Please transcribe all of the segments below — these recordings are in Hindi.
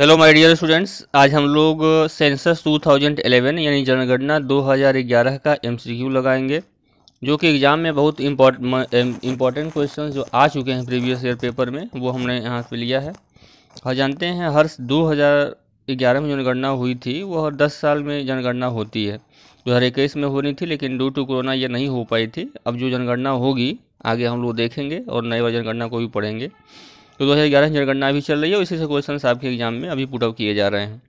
हेलो माय डियर स्टूडेंट्स आज हम लोग सेंसस uh, 2011 यानी जनगणना 2011 का एमसीक्यू लगाएंगे जो कि एग्ज़ाम में बहुत इम्पॉर्टेंट क्वेश्चन जो आ चुके हैं प्रीवियस ईयर पेपर में वो हमने यहाँ पे लिया है और हाँ, जानते हैं हर 2011 में जनगणना हुई थी वो हर 10 साल में जनगणना होती है दो हज़ार इक्कीस में होनी थी लेकिन डू टू कोरोना ये नहीं हो पाई थी अब जो जनगणना होगी आगे हम लोग देखेंगे और नए जनगणना को भी पढ़ेंगे तो 2011 की जनगणना अभी चल रही है इसी से क्वेश्चन आपके एग्जाम में अभी पुटअप किए जा रहे हैं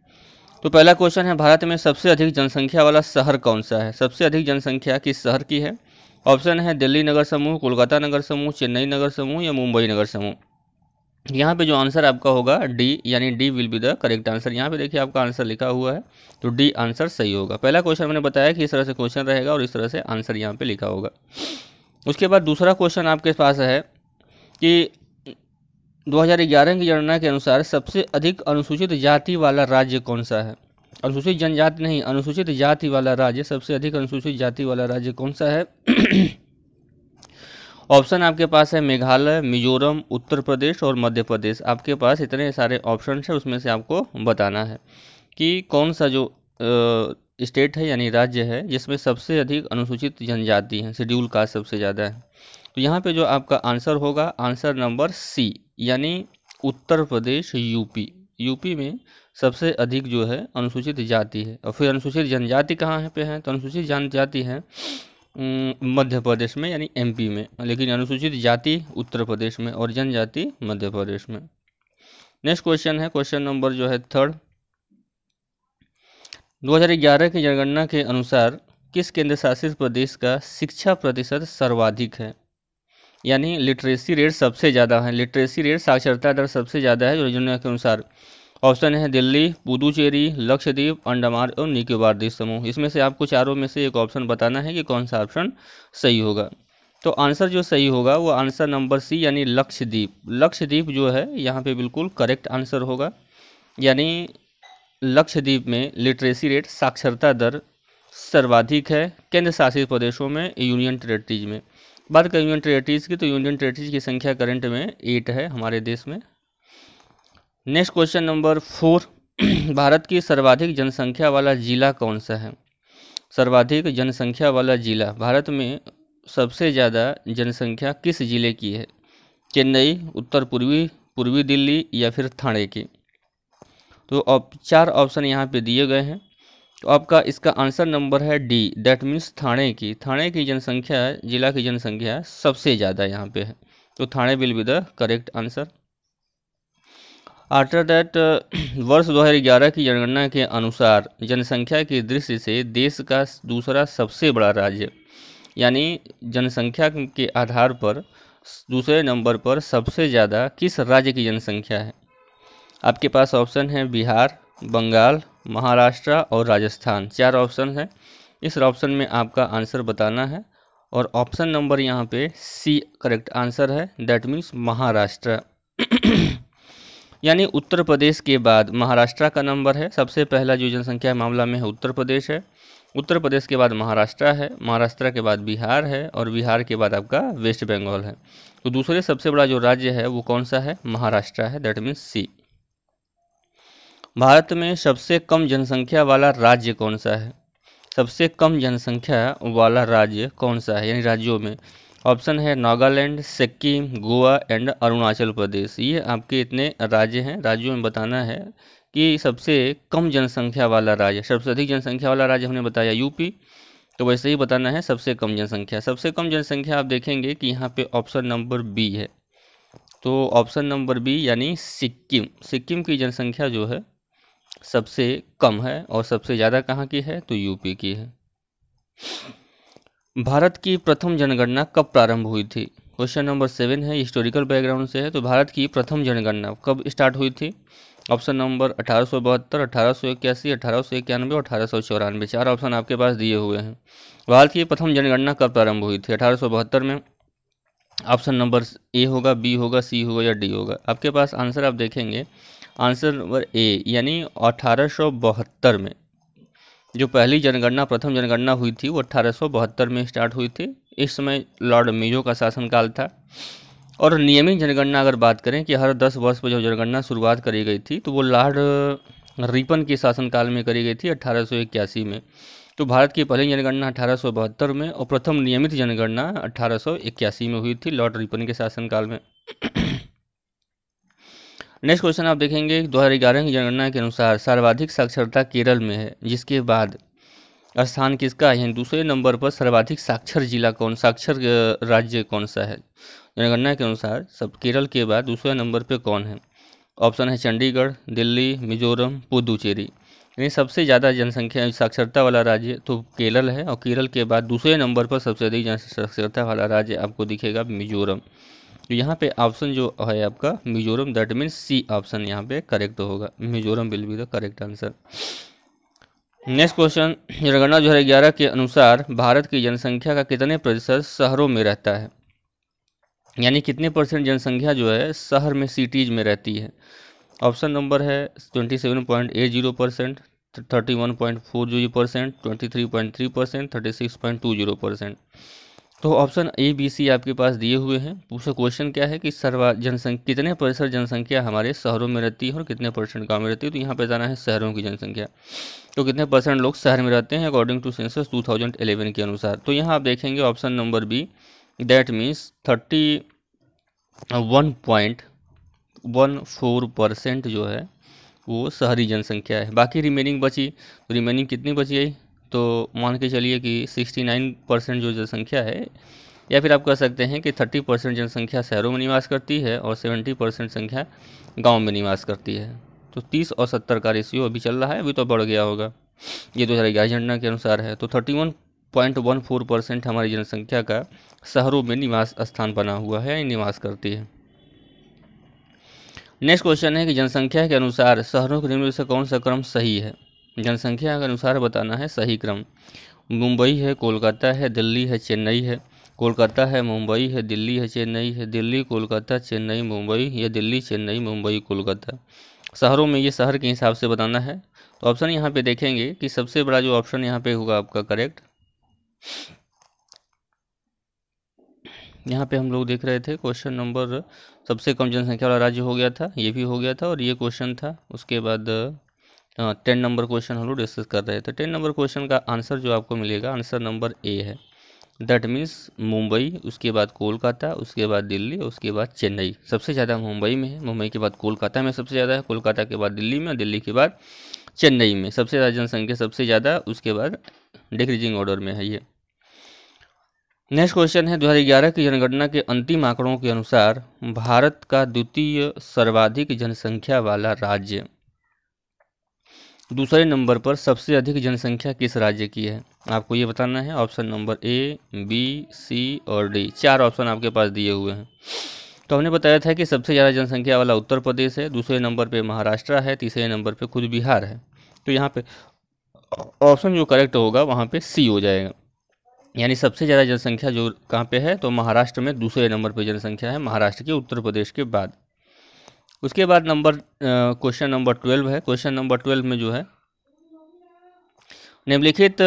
तो पहला क्वेश्चन है भारत में सबसे अधिक जनसंख्या वाला शहर कौन सा है सबसे अधिक जनसंख्या किस शहर की है ऑप्शन है दिल्ली नगर समूह कोलकाता नगर समूह चेन्नई नगर समूह या मुंबई नगर समूह यहाँ पे जो आंसर आपका होगा डी यानी D will be the correct answer यहाँ पे देखिए आपका आंसर लिखा हुआ है तो डी आंसर सही होगा पहला क्वेश्चन मैंने बताया कि इस तरह से क्वेश्चन रहेगा और इस तरह से आंसर यहाँ पे लिखा होगा उसके बाद दूसरा क्वेश्चन आपके पास है कि 2011 की जनगणना के अनुसार सबसे अधिक अनुसूचित जाति वाला राज्य कौन सा है अनुसूचित जनजाति नहीं अनुसूचित जाति वाला राज्य सबसे अधिक अनुसूचित जाति वाला राज्य कौन सा है ऑप्शन आपके पास है मेघालय मिजोरम उत्तर प्रदेश और मध्य प्रदेश आपके पास इतने सारे ऑप्शन है उसमें से आपको बताना है कि कौन सा जो स्टेट है यानी राज्य है जिसमें सबसे अधिक अनुसूचित जनजाति है शेड्यूल कास्ट सबसे ज़्यादा है तो यहाँ पे जो आपका आंसर होगा आंसर नंबर सी यानी उत्तर प्रदेश यूपी यूपी में सबसे अधिक जो है अनुसूचित जाति है और फिर अनुसूचित जनजाति कहाँ है पे हैं तो अनुसूचित जनजाति है मध्य प्रदेश में यानी एमपी में लेकिन अनुसूचित जाति उत्तर प्रदेश में और जनजाति मध्य प्रदेश में नेक्स्ट क्वेश्चन है क्वेश्चन नंबर जो है थर्ड 2011 की जनगणना के अनुसार किस केंद्र शासित प्रदेश का शिक्षा प्रतिशत सर्वाधिक है यानी लिटरेसी रेट सबसे ज़्यादा है लिटरेसी रेट साक्षरता दर सबसे ज़्यादा है योजना के अनुसार ऑप्शन है दिल्ली पुदुचेरी लक्षद्वीप अंडमान और निकोबार द्वीप समूह इसमें से आपको चारों में से एक ऑप्शन बताना है कि कौन सा ऑप्शन सही होगा तो आंसर जो सही होगा वो आंसर नंबर सी यानी लक्षद्वीप लक्षद्वीप जो है यहाँ पे बिल्कुल करेक्ट आंसर होगा यानी लक्षद्वीप में लिटरेसी रेट साक्षरता दर सर्वाधिक है केंद्र शासित प्रदेशों में यूनियन टेरेटरीज में बात करें यूनियन टेरेटरीज़ की तो यूनियन टेरेटरीज़ की संख्या करंट में एट है हमारे देश में next question number four Bharat की सर्वाधिक जनसंख्या वाला जिला कौन सा है सर्वाधिक जनसंख्या वाला जिला भारत में सबसे ज़्यादा जनसंख्या किस जिले की है चेन्नई उत्तर पूर्वी पूर्वी दिल्ली या फिर थाने की तो चार ऑप्शन यहाँ पे दिए गए हैं तो आपका इसका आंसर नंबर है डी दैट मीन्स थाने की थाने की जनसंख्या जिला की जनसंख्या सबसे ज़्यादा यहाँ पे है तो Thane will be the correct answer after that वर्ष 2011 की जनगणना के अनुसार जनसंख्या की दृष्टि से देश का दूसरा सबसे बड़ा राज्य यानी जनसंख्या के आधार पर दूसरे नंबर पर सबसे ज़्यादा किस राज्य की जनसंख्या है आपके पास ऑप्शन है बिहार बंगाल महाराष्ट्र और राजस्थान चार ऑप्शन है इस ऑप्शन में आपका आंसर बताना है और ऑप्शन नंबर यहाँ पे सी करेक्ट आंसर है दैट मीन्स महाराष्ट्र यानी उत्तर प्रदेश के बाद महाराष्ट्र का नंबर है सबसे पहला जो जनसंख्या मामला में है उत्तर प्रदेश है उत्तर प्रदेश के बाद महाराष्ट्र है महाराष्ट्र के बाद बिहार है और बिहार के बाद आपका वेस्ट बंगाल है तो दूसरे सबसे बड़ा जो राज्य है वो कौन सा है महाराष्ट्र है दैट मीन्स सी भारत में सबसे कम जनसंख्या वाला राज्य कौन सा है सबसे कम जनसंख्या वाला राज्य कौन सा है यानी राज्यों में ऑप्शन है नागालैंड सिक्किम गोवा एंड अरुणाचल प्रदेश ये आपके इतने राज्य हैं राज्यों में बताना है कि सबसे कम जनसंख्या वाला राज्य सबसे अधिक जनसंख्या वाला राज्य हमने बताया यूपी तो वैसे ही बताना है सबसे कम जनसंख्या सबसे कम जनसंख्या आप देखेंगे कि यहाँ पे ऑप्शन नंबर बी है तो ऑप्शन नंबर बी यानी सिक्किम सिक्किम की जनसंख्या जो है सबसे कम है और सबसे ज़्यादा कहाँ की है तो यूपी की है भारत की प्रथम जनगणना कब प्रारंभ हुई थी क्वेश्चन नंबर सेवन है हिस्टोरिकल बैकग्राउंड से है तो भारत की प्रथम जनगणना कब स्टार्ट हुई थी ऑप्शन नंबर अठारह सौ बहत्तर अठारह सौ इक्यासी अठारह सौ इक्यानवे और अठारह सौ चौरानवे चार ऑप्शन आपके पास दिए हुए हैं भारत की प्रथम जनगणना कब प्रारंभ हुई थी अठारह सौ बहत्तर में ऑप्शन नंबर ए होगा बी होगा सी होगा या डी होगा आपके पास आंसर आप देखेंगे आंसर नंबर ए यानी अठारह में जो पहली जनगणना प्रथम जनगणना हुई थी वो अठारह में स्टार्ट हुई थी इस समय लॉर्ड मेजो का शासनकाल था और नियमित जनगणना अगर बात करें कि हर दस वर्ष पर जो जनगणना शुरुआत करी गई थी तो वो लॉर्ड रिपन के शासनकाल में करी गई थी अठारह में तो भारत की पहली जनगणना अठारह में और प्रथम नियमित जनगणना अठारह में हुई थी लॉर्ड रिपन के शासनकाल में नेक्स्ट क्वेश्चन आप देखेंगे दो हज़ार ग्यारह की जनगणना के अनुसार सर्वाधिक साक्षरता केरल में है जिसके बाद स्थान किसका है दूसरे नंबर पर सर्वाधिक साक्षर जिला कौन साक्षर राज्य कौन सा है जनगणना के अनुसार सब केरल के बाद दूसरे नंबर पर कौन है ऑप्शन है चंडीगढ़ दिल्ली मिजोरम पुदुचेरी यानी सबसे ज़्यादा जनसंख्या साक्षरता वाला राज्य तो केरल है और केरल के बाद दूसरे नंबर पर सबसे अधिक जनसाक्षरता वाला राज्य आपको दिखेगा मिजोरम तो यहाँ पे ऑप्शन जो है आपका Mizoram that mean C option यहाँ पे करेक्ट होगा Mizoram will be the correct answer next question जनगणना दो हज़ार ग्यारह के अनुसार भारत की जनसंख्या का कितने प्रतिशत शहरों में रहता है यानी कितने परसेंट जनसंख्या जो है शहर में सिटीज़ में रहती है ऑप्शन नंबर है twenty seven point eight zero percent thirty one point four zero percent twenty three point three percent thirty six point two zero percent तो ऑप्शन ए बी सी आपके पास दिए हुए हैं पूछा क्वेश्चन क्या है कि सर्वा जनसंख्या कितने प्रतिशत जनसंख्या हमारे शहरों में रहती है और कितने परसेंट गाँव में रहती है तो यहाँ पे जाना है शहरों की जनसंख्या तो कितने परसेंट लोग शहर में रहते हैं अकॉर्डिंग टू सेंसस 2011 के अनुसार तो यहाँ आप देखेंगे option number B that means thirty one point one four percent जो है वो शहरी जनसंख्या है बाकी रिमेनिंग बची तो रिमेनिंग कितनी बची आई तो मान के चलिए कि 69 परसेंट जो जनसंख्या है या फिर आप कह सकते हैं कि 30 परसेंट जनसंख्या शहरों में निवास करती है और 70 परसेंट संख्या गांव में निवास करती है तो 30 और 70 का रेशियो अभी चल रहा है अभी तो बढ़ गया होगा ये दो तो हज़ार ग्यारह झंडा के अनुसार है तो thirty one point one four percent हमारी जनसंख्या का शहरों में निवास स्थान बना हुआ है यानी निवास करती है नेक्स्ट क्वेश्चन है कि जनसंख्या के अनुसार शहरों के निर्मित से कौन सा क्रम सही है जनसंख्या के अनुसार बताना है सही क्रम मुंबई है कोलकाता है दिल्ली है चेन्नई है कोलकाता है मुंबई है दिल्ली है चेन्नई है दिल्ली कोलकाता चेन्नई मुंबई या दिल्ली चेन्नई मुंबई कोलकाता शहरों में ये शहर के हिसाब से बताना है तो ऑप्शन यहाँ पे देखेंगे कि सबसे बड़ा जो ऑप्शन यहाँ पे होगा आपका करेक्ट यहाँ पे हम लोग देख रहे थे क्वेश्चन नंबर सबसे कम जनसंख्या वाला राज्य हो गया था ये भी हो गया था और ये क्वेश्चन था उसके बाद टेन नंबर क्वेश्चन हम लोग डिस्कस कर रहे थे टेन नंबर क्वेश्चन का आंसर जो आपको मिलेगा आंसर नंबर ए है दैट मीन्स मुंबई उसके बाद कोलकाता उसके बाद दिल्ली उसके बाद चेन्नई सबसे ज़्यादा मुंबई में है मुंबई के बाद कोलकाता में सबसे ज़्यादा है कोलकाता के बाद दिल्ली में दिल्ली के बाद चेन्नई में सबसे ज़्यादा जनसंख्या सबसे ज़्यादा उसके बाद डिक्रीजिंग ऑर्डर में है ये नेक्स्ट क्वेश्चन है 2011 की जनगणना के अंतिम आंकड़ों के अनुसार भारत का द्वितीय सर्वाधिक जनसंख्या वाला राज्य दूसरे नंबर पर सबसे अधिक जनसंख्या किस राज्य की है आपको ये बताना है option number A B C और डी चार ऑप्शन आपके पास दिए हुए हैं तो हमने बताया था कि सबसे ज़्यादा जनसंख्या वाला उत्तर प्रदेश है दूसरे नंबर पे महाराष्ट्र है तीसरे नंबर पे खुद बिहार है तो यहाँ पे ऑप्शन जो करेक्ट होगा वहाँ पे सी हो जाएगा यानी सबसे ज़्यादा जनसंख्या जो कहाँ पे है तो महाराष्ट्र में दूसरे नंबर पे जनसंख्या है महाराष्ट्र के उत्तर प्रदेश के बाद उसके बाद नंबर क्वेश्चन नंबर ट्वेल्व है क्वेश्चन नंबर ट्वेल्व में जो है निम्नलिखित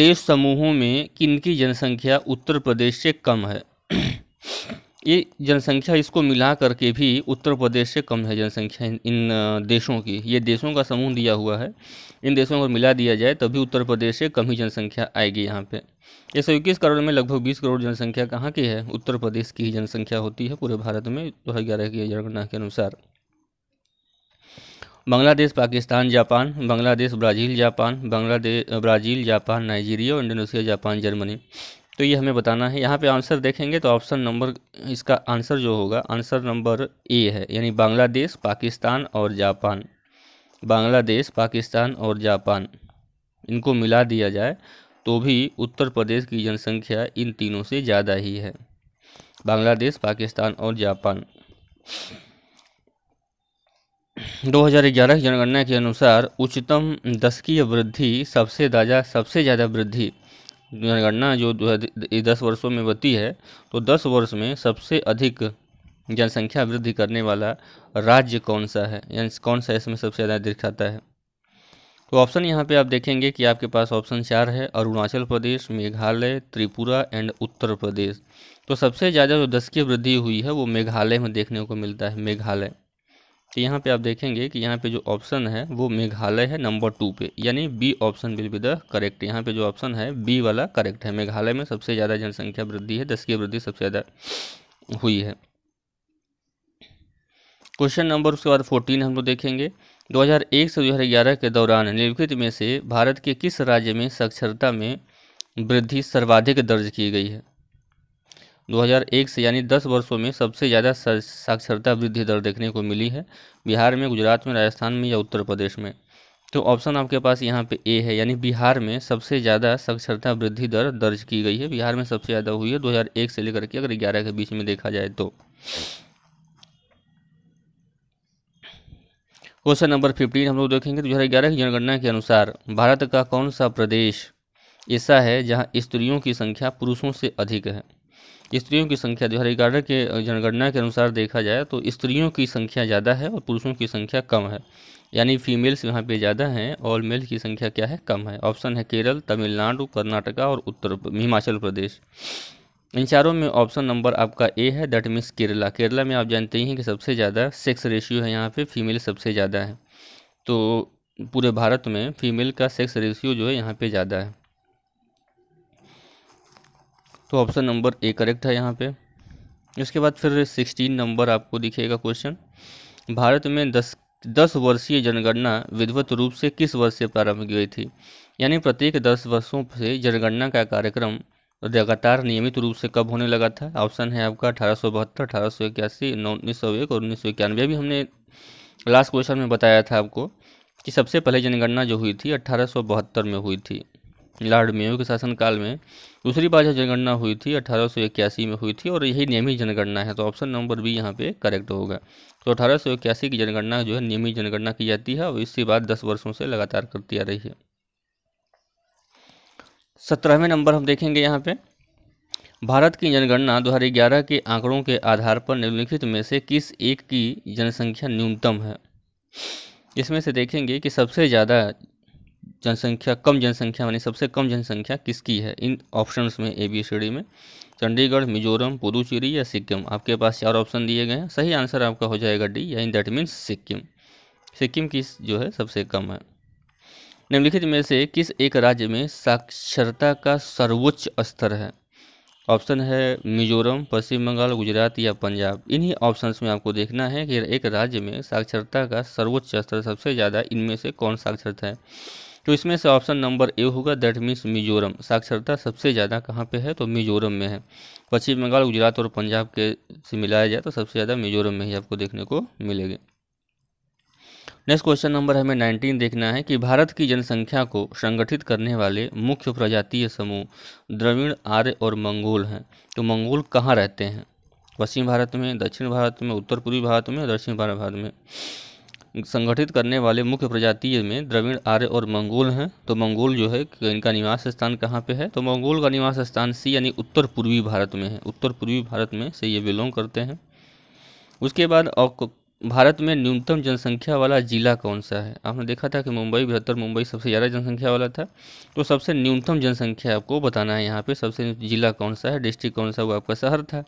देश समूहों में किनकी जनसंख्या उत्तर प्रदेश से कम है ये जनसंख्या इसको मिला करके भी उत्तर प्रदेश से कम है जनसंख्या इन देशों की ये देशों का समूह दिया हुआ है इन देशों को मिला दिया जाए तभी उत्तर प्रदेश से कम ही जनसंख्या आएगी यहाँ पे ये सौ इक्कीस करोड़ में लगभग बीस करोड़ जनसंख्या कहाँ की है उत्तर प्रदेश की ही जनसंख्या होती है पूरे भारत में दो हज़ार ग्यारह की जनगणना के अनुसार Bangladesh Pakistan Japan Bangladesh Brazil Japan Bangladesh Brazil Japan Nigeria Indonesia Japan Germany तो ये हमें बताना है यहाँ पे आंसर देखेंगे तो ऑप्शन नंबर इसका आंसर जो होगा आंसर नंबर ए है यानी बांग्लादेश पाकिस्तान और जापान बांग्लादेश पाकिस्तान और जापान इनको मिला दिया जाए तो भी उत्तर प्रदेश की जनसंख्या इन तीनों से ज़्यादा ही है बांग्लादेश पाकिस्तान और जापान 2011 की जनगणना के अनुसार उच्चतम दशकीय वृद्धि सबसे ताज़ा सबसे ज़्यादा वृद्धि जनगणना जो दस वर्षों में होती है तो दस वर्ष में सबसे अधिक जनसंख्या वृद्धि करने वाला राज्य कौन सा है यानी कौन सा इसमें सबसे ज़्यादा दिखाता है तो ऑप्शन यहाँ पे आप देखेंगे कि आपके पास ऑप्शन चार है अरुणाचल प्रदेश मेघालय त्रिपुरा एंड उत्तर प्रदेश तो सबसे ज़्यादा जो दस की वृद्धि हुई है वो मेघालय में देखने को मिलता है मेघालय तो यहाँ पे आप देखेंगे कि यहाँ पे जो ऑप्शन है वो मेघालय है नंबर टू पे यानी B option will be the correct यहाँ पे जो ऑप्शन है बी वाला करेक्ट है मेघालय में सबसे ज़्यादा जनसंख्या वृद्धि है दस की वृद्धि सबसे ज़्यादा हुई है क्वेश्चन नंबर उसके बाद फोर्टीन हम लोग देखेंगे 2001 से 2011 के दौरान निम्नलिखित में से भारत के किस राज्य में साक्षरता में वृद्धि सर्वाधिक दर्ज की गई है 2001 से यानी 10 वर्षों में सबसे ज़्यादा साक्षरता वृद्धि दर देखने को मिली है बिहार में गुजरात में राजस्थान में या उत्तर प्रदेश में तो ऑप्शन आपके पास यहाँ पे ए है यानी बिहार में सबसे ज़्यादा साक्षरता वृद्धि दर दर्ज की गई है बिहार में सबसे ज़्यादा हुई है 2001 से लेकर के अगर ग्यारह के बीच में देखा जाए तो क्वेश्चन नंबर फिफ्टीन हम लोग देखेंगे तो दो हज़ार ग्यारह की जनगणना के अनुसार भारत का कौन सा प्रदेश ऐसा है जहाँ स्त्रियों की संख्या पुरुषों से अधिक है स्त्रियों की संख्या जो हज़ार के जनगणना के अनुसार देखा जाए तो स्त्रियों की संख्या ज़्यादा है और पुरुषों की संख्या कम है यानी फीमेल्स यहाँ पे ज़्यादा हैं और मेल की संख्या क्या है कम है ऑप्शन है केरल तमिलनाडु कर्नाटका और उत्तर हिमाचल प्रदेश इन चारों में ऑप्शन नंबर आपका ए है दैट मीन्स केरला केरला में आप जानते ही हैं कि सबसे ज़्यादा सेक्स रेशियो है यहाँ पे फीमेल सबसे ज़्यादा है तो पूरे भारत में फीमेल का सेक्स रेशियो जो है यहाँ पे ज़्यादा है तो ऑप्शन नंबर ए करेक्ट है यहाँ पे इसके बाद फिर सिक्सटीन नंबर आपको दिखेगा क्वेश्चन भारत में दस दस वर्षीय जनगणना विधिवत रूप से किस वर्ष से प्रारंभ की गई थी यानी प्रत्येक दस वर्षों से जनगणना का कार्यक्रम लगातार नियमित रूप से कब होने लगा था ऑप्शन है आपका अठारह सौ बहत्तर अठारह सौ इक्यासी उन्नीस सौ एक और उन्नीस सौ इक्यानवे भी हमने लास्ट क्वेश्चन में बताया था आपको कि सबसे पहले जनगणना जो हुई थी अठारह में हुई थी लॉर्ड मेयो के शासनकाल में दूसरी बार जनगणना हुई थी अठारह में हुई थी और यही नियमित जनगणना है तो ऑप्शन नंबर बी यहाँ पे करेक्ट होगा तो अठारह की जनगणना जो है नियमित जनगणना की जाती है और इसके बाद दस वर्षों से लगातार करती आ रही है सत्रहवें नंबर हम देखेंगे यहाँ पे भारत की जनगणना दो के आंकड़ों के आधार पर निम्नलिखित में से किस एक की जनसंख्या न्यूनतम है इसमें से देखेंगे कि सबसे ज़्यादा जनसंख्या कम जनसंख्या मानी सबसे कम जनसंख्या किसकी है इन ऑप्शन में ए बी सी डी में चंडीगढ़ मिजोरम पुदुचेरी या सिक्किम आपके पास चार ऑप्शन दिए गए हैं सही आंसर आपका हो जाएगा डी या इन दैट मीन्स सिक्किम सिक्किम की जो है सबसे कम है निम्नलिखित में से किस एक राज्य में साक्षरता का सर्वोच्च स्तर है ऑप्शन है मिजोरम पश्चिम बंगाल गुजरात या पंजाब इन्हीं ऑप्शंस में आपको देखना है कि एक राज्य में साक्षरता का सर्वोच्च स्तर सबसे ज़्यादा इनमें से कौन साक्षरता है तो इसमें से ऑप्शन नंबर ए होगा दैट मीन्स मिजोरम साक्षरता सबसे ज़्यादा कहाँ पे है तो मिजोरम में है पश्चिम बंगाल गुजरात और पंजाब के से मिलाया जाए तो सबसे ज़्यादा मिजोरम में ही आपको देखने को मिलेगी नेक्स्ट क्वेश्चन नंबर हमें नाइनटीन देखना है कि भारत की जनसंख्या को संगठित करने वाले मुख्य प्रजातीय समूह द्रविड़ आर्य और मंगोल हैं तो मंगोल कहाँ रहते हैं पश्चिम भारत में दक्षिण भारत में उत्तर पूर्वी भारत में दक्षिण भारत में संगठित करने वाले मुख्य प्रजाति में द्रविण आर्य और मंगोल हैं तो मंगोल जो है इनका निवास स्थान कहाँ पे है तो मंगोल का निवास स्थान सी यानी उत्तर पूर्वी भारत में है उत्तर पूर्वी भारत में से ये बिलोंग करते हैं उसके बाद भारत में न्यूनतम जनसंख्या वाला जिला कौन सा है आपने देखा था कि मुंबई बृहत्तर मुंबई सबसे ज़्यादा जनसंख्या वाला था तो सबसे न्यूनतम जनसंख्या आपको बताना है यहाँ पे सबसे जिला कौन सा है डिस्ट्रिक्ट कौन सा वो आपका शहर था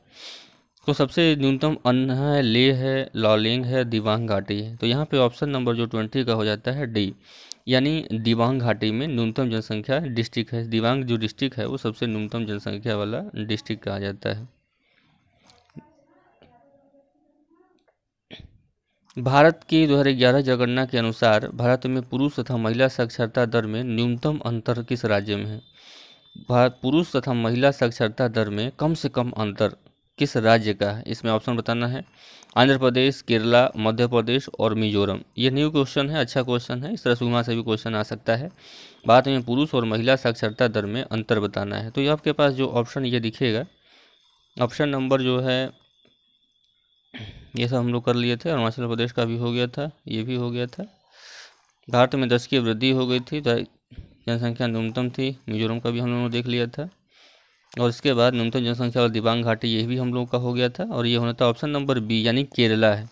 तो सबसे न्यूनतम अन्न है ले है लॉलिंग है दीवांग घाटी है तो यहाँ पे ऑप्शन नंबर जो ट्वेंटी का हो जाता है डी यानी दीवांग घाटी में न्यूनतम जनसंख्या डिस्ट्रिक्ट है दीवांग जो डिस्ट्रिक्ट है वो सबसे न्यूनतम जनसंख्या वाला डिस्ट्रिक्ट कहा जाता है भारत की दो ग्यारह जनगणना के अनुसार भारत में पुरुष तथा महिला साक्षरता दर में न्यूनतम अंतर किस राज्य में है भारत पुरुष तथा महिला साक्षरता दर में कम से कम अंतर किस राज्य का है इसमें ऑप्शन बताना है आंध्र प्रदेश केरला मध्य प्रदेश और मिजोरम ये न्यू क्वेश्चन है अच्छा क्वेश्चन है इस तरह सुमा से भी क्वेश्चन आ सकता है बाद में पुरुष और महिला साक्षरता दर में अंतर बताना है तो ये आपके पास जो ऑप्शन ये दिखेगा ऑप्शन नंबर जो है ये सब हम लोग कर लिए थे अरुणाचल प्रदेश का भी हो गया था ये भी हो गया था भारत में दस की वृद्धि हो गई थी तो जनसंख्या न्यूनतम थी मिजोरम का भी हम लोगों ने देख लिया था और इसके बाद न्यूनतम जनसंख्या और दिबांग घाटी यही भी हम लोगों का हो गया था और ये होना था ऑप्शन नंबर बी यानी केरला है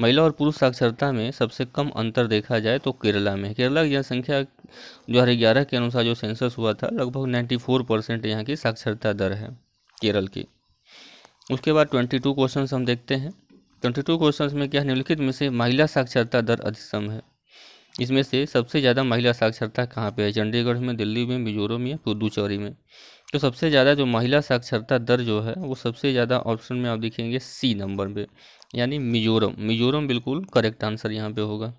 महिला और पुरुष साक्षरता में सबसे कम अंतर देखा जाए तो केरला में केरला की जनसंख्या दो हज़ार ग्यारह के अनुसार जो सेंसस हुआ था लगभग नाइन्टी फोर परसेंट यहाँ की साक्षरता दर है केरल की उसके बाद ट्वेंटी टू क्वेश्चन हम देखते हैं ट्वेंटी टू क्वेश्चन में क्या निम्नलिखित में से महिला साक्षरता दर अधिकतम है इसमें से सबसे ज़्यादा महिला साक्षरता कहाँ पर है चंडीगढ़ में दिल्ली में मिजोरम या पुदुचेरी में तो सबसे ज़्यादा जो महिला साक्षरता दर जो है वो सबसे ज़्यादा ऑप्शन में आप देखेंगे सी नंबर पे यानी मिजोरम मिजोरम बिल्कुल करेक्ट आंसर यहाँ पे होगा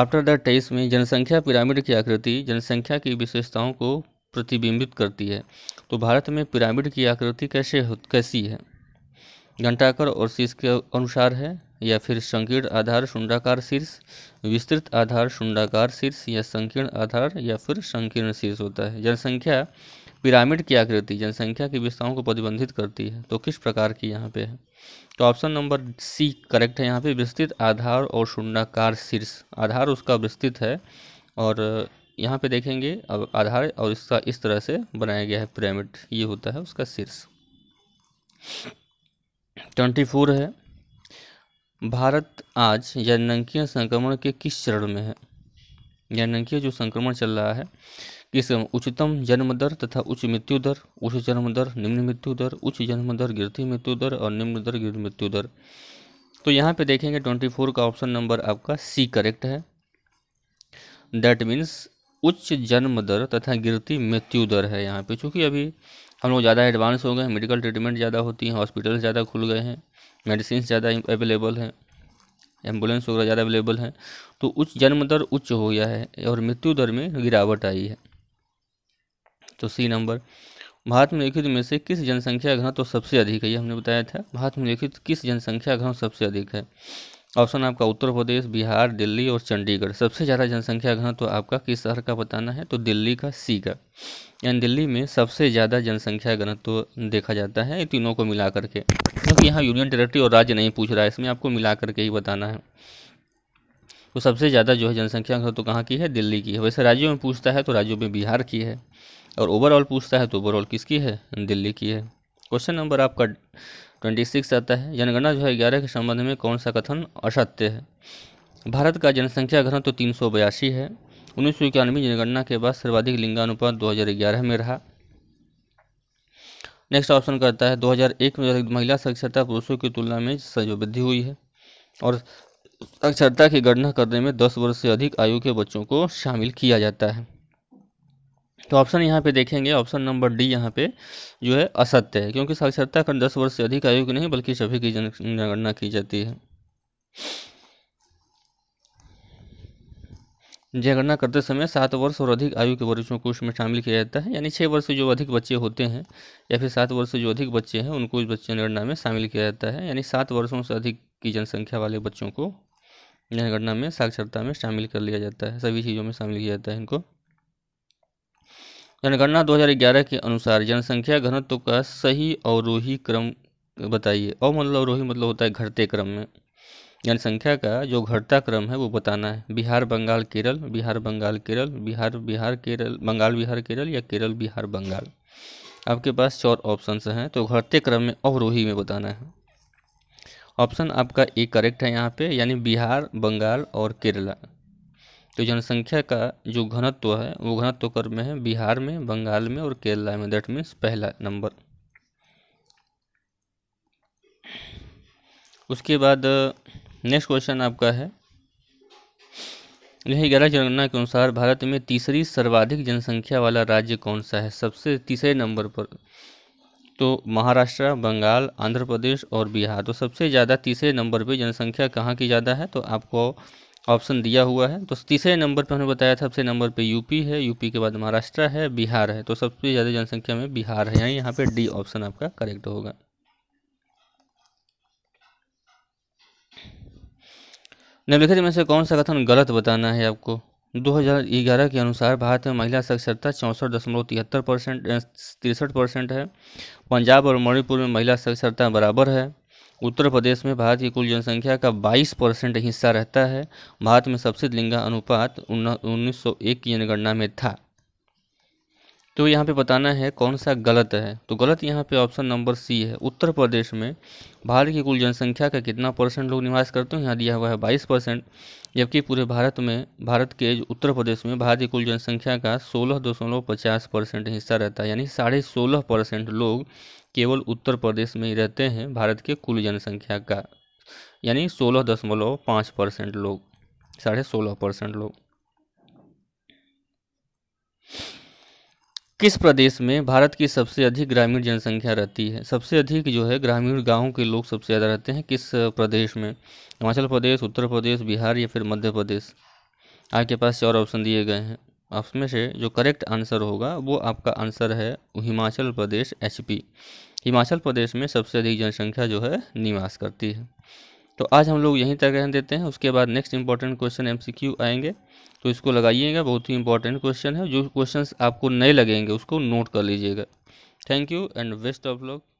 आफ्टर द टेस्ट में जनसंख्या पिरामिड की आकृति जनसंख्या की विशेषताओं को प्रतिबिंबित करती है तो भारत में पिरामिड की आकृति कैसे कैसी है घंटाकर और शीर्ष के अनुसार है या फिर संकीर्ण आधार शुंडाकार शीर्ष विस्तृत आधार शुंडाकार शीर्ष या संकीर्ण आधार या फिर संकीर्ण शीर्ष होता है जनसंख्या पिरामिड की आकृति जनसंख्या की विस्ताओं को प्रतिबंधित करती है तो किस प्रकार की यहाँ पे है तो ऑप्शन नंबर सी करेक्ट है यहाँ पे विस्तृत आधार और शुंडाकार शीर्ष आधार उसका विस्तृत है और यहाँ पे देखेंगे अब आधार और इसका इस तरह से बनाया गया है पिरामिड ये होता है उसका शीर्ष ट्वेंटी फोर है भारत आज जननांकीय संक्रमण के किस चरण में है जननांकीय जो संक्रमण चल रहा है किस उच्चतम जन्म दर तथा उच्च मृत्यु दर उच्च जन्म दर निम्न मृत्यु दर उच्च जन्म दर गिरती मृत्यु दर और निम्न दर गिर मृत्यु दर तो यहाँ पे देखेंगे ट्वेंटी फोर का ऑप्शन नंबर आपका सी करेक्ट है दैट मीन्स उच्च जन्म दर तथा गिरती मृत्यु दर है यहाँ पे चूँकि अभी हम लोग ज़्यादा एडवांस हो गए हैं मेडिकल ट्रीटमेंट ज़्यादा होती हैं हॉस्पिटल ज़्यादा खुल गए हैं मेडिसिन ज़्यादा अवेलेबल हैं एम्बुलेंस वगैरह ज़्यादा अवेलेबल हैं तो उच्च जन्म दर उच्च हो गया है और मृत्यु दर में गिरावट आई है तो सी नंबर भारत में लिखित में से किस जनसंख्या घनत्व तो सबसे अधिक है ये हमने बताया था भारत में लिखित किस जनसंख्या घनत्व सबसे अधिक है ऑप्शन आपका उत्तर प्रदेश बिहार दिल्ली और चंडीगढ़ सबसे ज़्यादा जनसंख्या घन तो आपका किस शहर का बताना है तो दिल्ली का सी का यानी दिल्ली में सबसे ज़्यादा जनसंख्या घन तो देखा जाता है तीनों को मिला करके क्योंकि तो यहाँ यूनियन टेरेटरी और राज्य नहीं पूछ रहा है इसमें आपको मिला करके ही बताना है तो सबसे ज़्यादा जो है जनसंख्या घन तो कहाँ की है दिल्ली की है वैसे राज्यों में पूछता है तो राज्यों में बिहार की है और ओवरऑल पूछता है तो ओवरऑल किसकी है दिल्ली की है क्वेश्चन नंबर आपका ट्वेंटी सिक्स आता है जनगणना जो है ग्यारह के संबंध में कौन सा कथन असत्य है भारत का जनसंख्या घनत्व तो तीन सौ बयासी है उन्नीस सौ इक्यानवे जनगणना के बाद सर्वाधिक लिंगानुपात 2011 में रहा नेक्स्ट ऑप्शन करता है 2001 में महिला साक्षरता पुरुषों की तुलना में वृद्धि हुई है और साक्षरता की गणना करने में 10 वर्ष से अधिक आयु के बच्चों को शामिल किया जाता है तो ऑप्शन यहाँ पे देखेंगे ऑप्शन नंबर डी यहाँ पे जो है असत्य है क्योंकि साक्षरता कर दस वर्ष से अधिक आयु की नहीं बल्कि सभी की जनगणना की जाती है जनगणना करते समय सात वर्ष और अधिक आयु के वरिष्ठों को उसमें शामिल किया जाता है यानी छः वर्ष से जो अधिक बच्चे होते हैं या फिर सात वर्ष से जो अधिक बच्चे हैं उनको इस बच्चे जनगणना में शामिल किया जाता है यानी सात वर्षों से अधिक की जनसंख्या वाले बच्चों को जनगणना में साक्षरता में शामिल कर लिया जाता है सभी चीज़ों में शामिल किया जाता है इनको जनगणना 2011 के अनुसार जनसंख्या घनत्व का सही अवरोही क्रम बताइए और मतलब अवरोही मतलब होता है घटते क्रम में जनसंख्या का जो घटता क्रम है वो बताना है बिहार बंगाल केरल बिहार बंगाल केरल बिहार बिहार केरल बंगाल बिहार केरल या केरल बिहार बंगाल आपके पास चार ऑप्शन हैं तो घटते क्रम में अवरोही में बताना है ऑप्शन आपका ए करेक्ट है यहाँ पे यानी बिहार बंगाल और केरला तो जनसंख्या का जो घनत्व है वो घनत्व कर में है बिहार में बंगाल में और केरला में दैट मीन्स पहला नंबर उसके बाद नेक्स्ट क्वेश्चन आपका है यही ग्यारह जनगणना के अनुसार भारत में तीसरी सर्वाधिक जनसंख्या वाला राज्य कौन सा है सबसे तीसरे नंबर पर तो महाराष्ट्र बंगाल आंध्र प्रदेश और बिहार तो सबसे ज़्यादा तीसरे नंबर पे जनसंख्या कहाँ की ज़्यादा है तो आपको ऑप्शन दिया हुआ है तो तीसरे नंबर पे हमने बताया था सबसे नंबर पे यूपी है यूपी के बाद महाराष्ट्र है बिहार है तो सबसे ज़्यादा जनसंख्या में बिहार है यानी यहाँ पे डी ऑप्शन आपका करेक्ट होगा निम्नलिखित में से कौन सा कथन गलत बताना है आपको 2011 के अनुसार भारत में महिला साक्षरता चौंसठ दशमलव तिहत्तर परसेंट तिरसठ परसेंट है पंजाब और मणिपुर में महिला साक्षरता बराबर है उत्तर प्रदेश में भारत की कुल जनसंख्या का 22 परसेंट हिस्सा रहता है भारत में सबसे लिंगा अनुपात उन्नीस की जनगणना में था तो यहाँ पे बताना है कौन सा गलत है तो गलत यहाँ पे ऑप्शन नंबर सी है उत्तर प्रदेश में भारत की कुल जनसंख्या का कितना परसेंट लोग निवास करते हैं यहाँ दिया हुआ है बाईस परसेंट जबकि पूरे भारत में भारत के उत्तर प्रदेश में भारत की कुल जनसंख्या का सोलह दशमलव पचास परसेंट हिस्सा रहता है यानी साढ़े सोलह परसेंट लोग केवल उत्तर प्रदेश में ही रहते हैं भारत के कुल जनसंख्या का यानी सोलह दशमलव पाँच परसेंट लोग साढ़े सोलह परसेंट लोग किस प्रदेश में भारत की सबसे अधिक ग्रामीण जनसंख्या रहती है सबसे अधिक जो है ग्रामीण गाँव के लोग सबसे ज़्यादा रहते हैं किस प्रदेश में हिमाचल प्रदेश उत्तर प्रदेश बिहार या फिर मध्य प्रदेश आपके पास चार ऑप्शन दिए गए हैं आप में से जो करेक्ट आंसर होगा वो आपका आंसर है हिमाचल प्रदेश एचपी हिमाचल प्रदेश में सबसे अधिक जनसंख्या जो है निवास करती है तो आज हम लोग यहीं तक रहने देते हैं उसके बाद नेक्स्ट इंपॉर्टेंट क्वेश्चन एमसीक्यू आएंगे तो इसको लगाइएगा बहुत ही इंपॉर्टेंट क्वेश्चन है जो क्वेश्चन आपको नए लगेंगे उसको नोट कर लीजिएगा thank you and best of lock